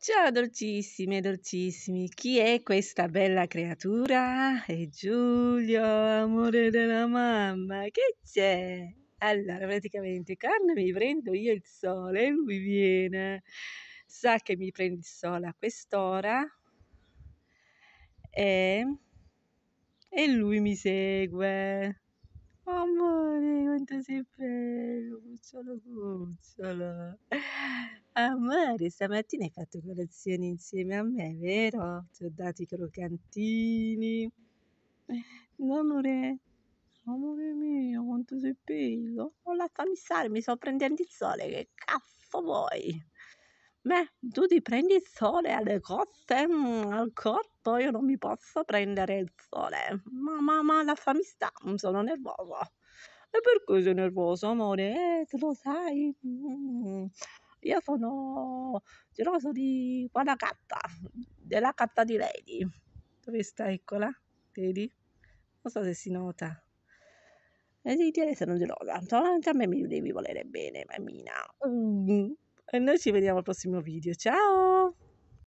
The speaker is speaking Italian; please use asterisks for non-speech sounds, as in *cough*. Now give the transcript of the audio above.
Ciao dolcissime, dolcissimi, chi è questa bella creatura? È Giulio, amore della mamma, che c'è? Allora, praticamente, quando mi prendo io il sole, e lui viene, sa che mi prende il sole a quest'ora e, e lui mi segue. Amore, quanto sei bello, cucciolo, cucciolo. Amore, stamattina hai fatto colazione insieme a me, vero? Ti ho dato i croccantini. Eh, amore, amore mio, quanto sei bello. Non la fammi stare, mi sto prendendo il sole, che cazzo vuoi? Beh, tu ti prendi il sole alle coste, mm, al corpo, io non mi posso prendere il sole. Ma, ma, ma, la fammi stare, sono nervosa. E perché sei nervoso, amore? Eh, lo sai. Mm. Io sono geloso *laughs* di buona carta, della carta di Lady. Dove sta? Eccola, vedi? Non so se si nota. E di te sono gelosa, anche a me mi devi volere bene, mammina. Mm. E noi ci vediamo al prossimo video, ciao!